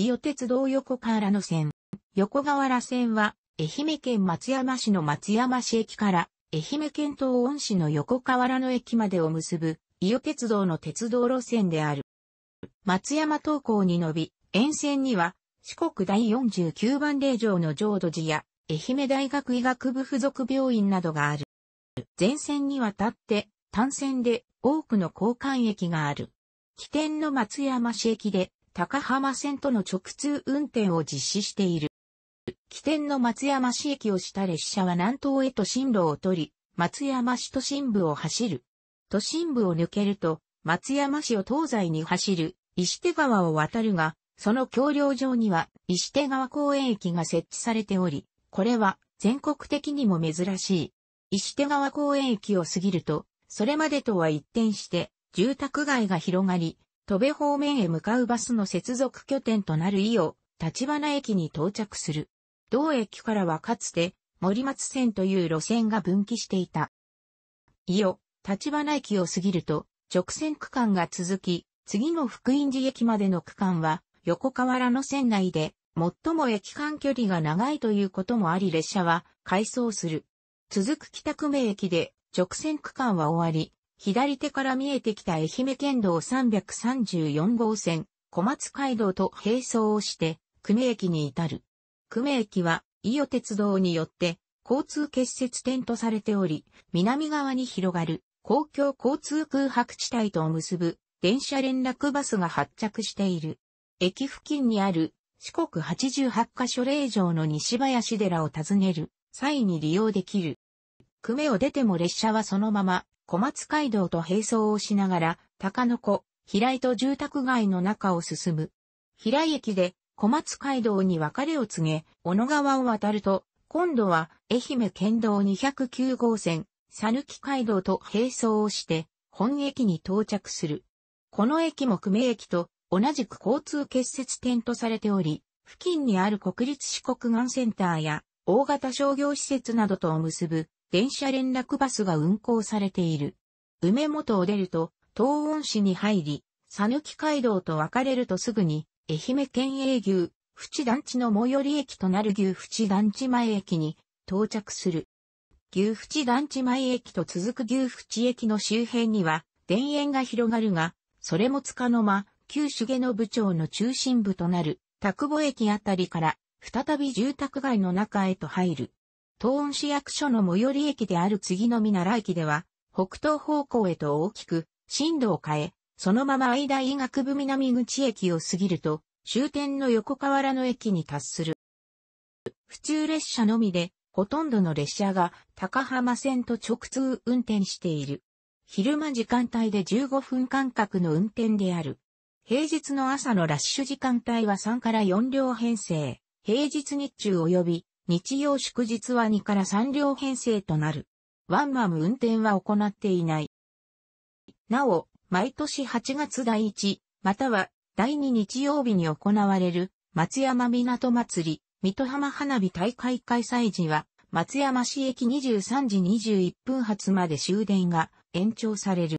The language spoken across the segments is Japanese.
伊予鉄道横河原の線。横河原線は、愛媛県松山市の松山市駅から、愛媛県東温市の横河原の駅までを結ぶ、伊予鉄道の鉄道路線である。松山東港に伸び、沿線には、四国第49番令場の浄土寺や、愛媛大学医学部附属病院などがある。前線にわたって、単線で多くの交換駅がある。起点の松山市駅で高浜線との直通運転を実施している。起点の松山市駅をした列車は南東へと進路を取り、松山市都心部を走る。都心部を抜けると、松山市を東西に走る、石手川を渡るが、その橋梁上には石手川公園駅が設置されており、これは全国的にも珍しい。石手川公園駅を過ぎると、それまでとは一転して、住宅街が広がり、戸部方面へ向かうバスの接続拠点となる伊予、立花駅に到着する。同駅からはかつて森松線という路線が分岐していた。伊予、立花駅を過ぎると直線区間が続き、次の福音寺駅までの区間は横河原の線内で最も駅間距離が長いということもあり列車は回送する。続く北久米駅で直線区間は終わり、左手から見えてきた愛媛県道334号線、小松街道と並走をして、久米駅に至る。久米駅は、伊予鉄道によって、交通結節点とされており、南側に広がる、公共交通空白地帯とを結ぶ、電車連絡バスが発着している。駅付近にある、四国88カ所霊場の西林寺を訪ねる、際に利用できる。久米を出ても列車はそのまま、小松街道と並走をしながら、高野子、平井と住宅街の中を進む。平井駅で小松街道に別れを告げ、小野川を渡ると、今度は愛媛県道209号線、さぬき街道と並走をして、本駅に到着する。この駅も久米駅と同じく交通結節点とされており、付近にある国立四国岩センターや大型商業施設などとを結ぶ電車連絡バスが運行されている。梅本を出ると、東温市に入り、佐抜街道と分かれるとすぐに、愛媛県営牛、淵団地の最寄り駅となる牛淵団地前駅に到着する。牛淵団地前駅と続く牛淵駅の周辺には、田園が広がるが、それもつかの間、旧重部長の中心部となる、田久保駅あたりから、再び住宅街の中へと入る。東温市役所の最寄り駅である次の見奈駅では、北東方向へと大きく、進路を変え、そのまま愛大医学部南口駅を過ぎると、終点の横河原の駅に達する。普通列車のみで、ほとんどの列車が高浜線と直通運転している。昼間時間帯で15分間隔の運転である。平日の朝のラッシュ時間帯は3から4両編成。平日日中及び日曜祝日は2から3両編成となる。ワンマム運転は行っていない。なお、毎年8月第1、または第2日曜日に行われる松山港祭り、水戸浜花火大会開催時は、松山市駅23時21分発まで終電が延長される。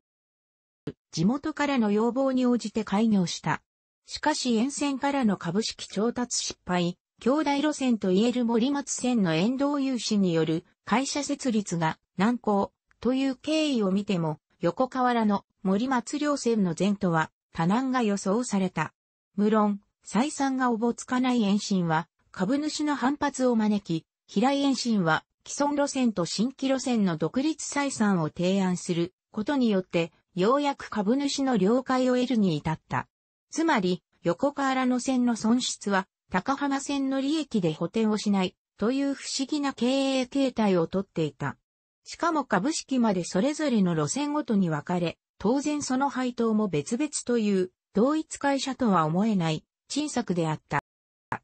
地元からの要望に応じて開業した。しかし沿線からの株式調達失敗、兄弟路線と言える森松線の沿道雄氏による会社設立が難航という経緯を見ても、横河原の森松両線の前途は多難が予想された。無論、採算がおぼつかない延伸は株主の反発を招き、平井延伸は既存路線と新規路線の独立採算を提案することによって、ようやく株主の了解を得るに至った。つまり、横河原の線の損失は高浜線の利益で補填をしない、という不思議な経営形態をとっていた。しかも株式までそれぞれの路線ごとに分かれ、当然その配当も別々という、同一会社とは思えない、沈作であった。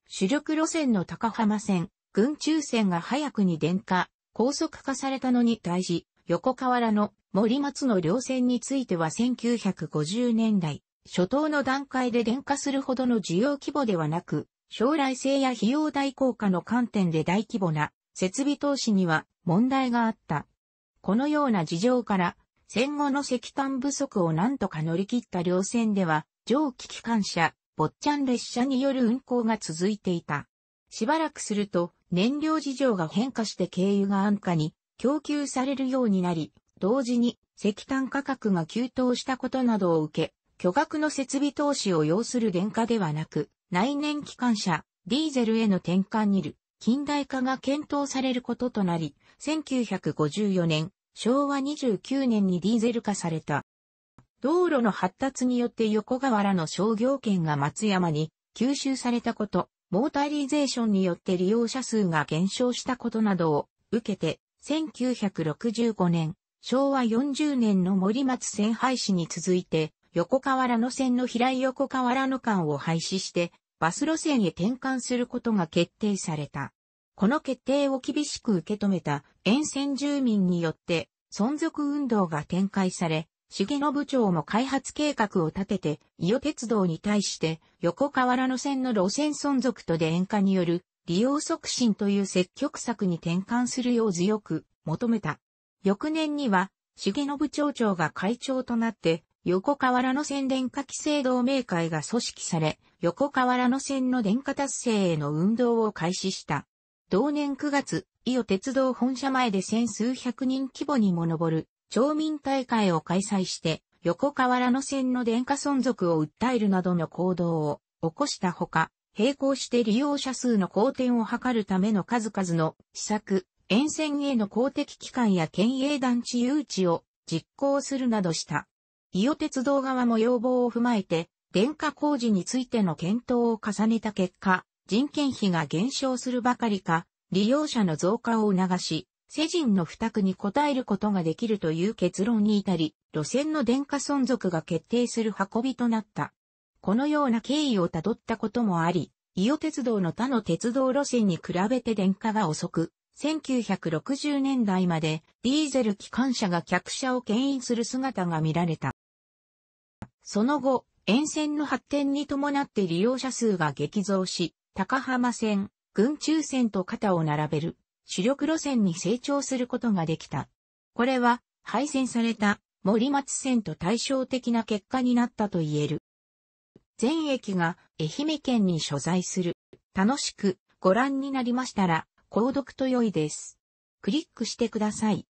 主力路線の高浜線、群中線が早くに電化、高速化されたのに対し、横河原の森松の両線については1950年代、初頭の段階で電化するほどの需要規模ではなく、将来性や費用対効果の観点で大規模な設備投資には問題があった。このような事情から、戦後の石炭不足を何とか乗り切った両線では、蒸気機関車、っちゃん列車による運行が続いていた。しばらくすると、燃料事情が変化して経由が安価に供給されるようになり、同時に石炭価格が急騰したことなどを受け、巨額の設備投資を要する電化ではなく、内燃機関車、ディーゼルへの転換にる、近代化が検討されることとなり、1954年、昭和29年にディーゼル化された。道路の発達によって横河原の商業圏が松山に吸収されたこと、モータリゼーションによって利用者数が減少したことなどを受けて、1965年、昭和40年の森松線廃止に続いて、横河原の線の平井横河原の間を廃止して、バス路線へ転換することが決定された。この決定を厳しく受け止めた沿線住民によって存続運動が展開され、重信町も開発計画を立てて、伊予鉄道に対して横河原の線の路線存続と電化による利用促進という積極策に転換するよう強く求めた。翌年には、重信町長が会長となって横河原の線電化規制同盟会が組織され、横河原の線の電化達成への運動を開始した。同年9月、伊予鉄道本社前で千数百人規模にも上る町民大会を開催して、横河原の線の電化存続を訴えるなどの行動を起こしたほか、並行して利用者数の好転を図るための数々の施策、沿線への公的機関や県営団地誘致を実行するなどした。伊予鉄道側も要望を踏まえて、電化工事についての検討を重ねた結果、人件費が減少するばかりか、利用者の増加を促し、世人の負託に応えることができるという結論に至り、路線の電化存続が決定する運びとなった。このような経緯をたどったこともあり、伊予鉄道の他の鉄道路線に比べて電化が遅く、1960年代までディーゼル機関車が客車を牽引する姿が見られた。その後、沿線の発展に伴って利用者数が激増し、高浜線、群中線と肩を並べる主力路線に成長することができた。これは廃線された森松線と対照的な結果になったと言える。全駅が愛媛県に所在する。楽しくご覧になりましたら、購読と良いです。クリックしてください。